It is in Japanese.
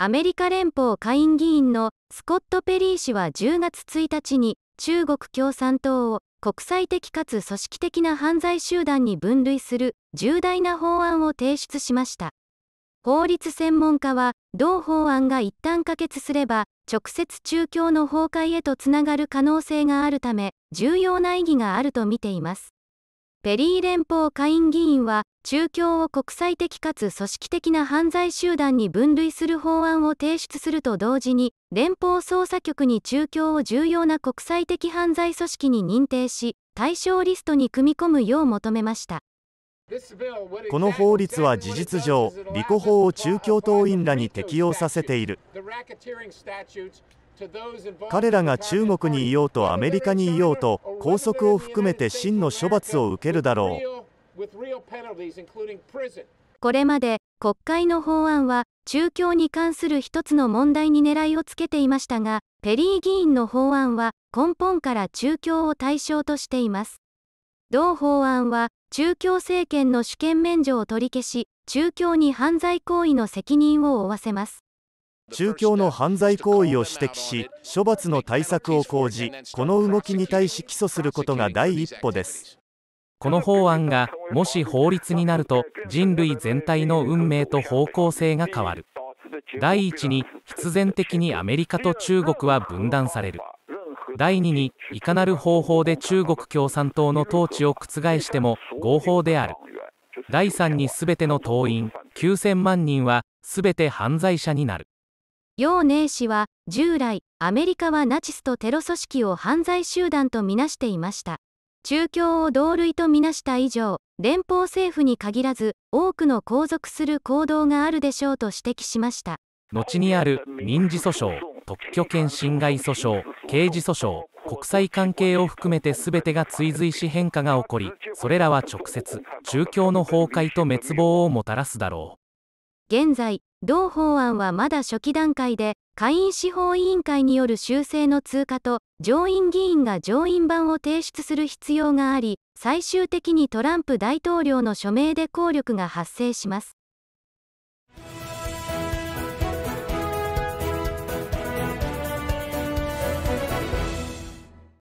アメリカ連邦下院議員のスコット・ペリー氏は10月1日に中国共産党を国際的かつ組織的な犯罪集団に分類する重大な法案を提出しました。法律専門家は同法案が一旦可決すれば直接中共の崩壊へとつながる可能性があるため重要な意義があるとみています。ペリー連邦下院議員は、中共を国際的かつ組織的な犯罪集団に分類する法案を提出すると同時に、連邦捜査局に中共を重要な国際的犯罪組織に認定し、対象リストに組み込むよう求めました。この法律は事実上、リコ法を中共党員らに適用させている。彼らが中国にいようとアメリカにいようと拘束を含めて真の処罰を受けるだろうこれまで国会の法案は中共に関する一つの問題に狙いをつけていましたがペリー議員の法案は根本から中共を対象としています同法案は中共政権の主権免除を取り消し中共に犯罪行為の責任を負わせます宗教の犯罪行為を指摘し処罰の対策を講じこの動きに対し起訴することが第一歩ですこの法案がもし法律になると人類全体の運命と方向性が変わる第一に必然的にアメリカと中国は分断される第2にいかなる方法で中国共産党の統治を覆しても合法である第3に全ての党員9000万人は全て犯罪者になる楊寧氏は従来アメリカはナチスとテロ組織を犯罪集団とみなしていました中共を同類とみなした以上連邦政府に限らず多くの皇族する行動があるでしょうと指摘しました後にある民事訴訟特許権侵害訴訟刑事訴訟国際関係を含めて全てが追随し変化が起こりそれらは直接中共の崩壊と滅亡をもたらすだろう現在、同法案はまだ初期段階で、下院司法委員会による修正の通過と、上院議員が上院版を提出する必要があり、最終的にトランプ大統領の署名で効力が発生します。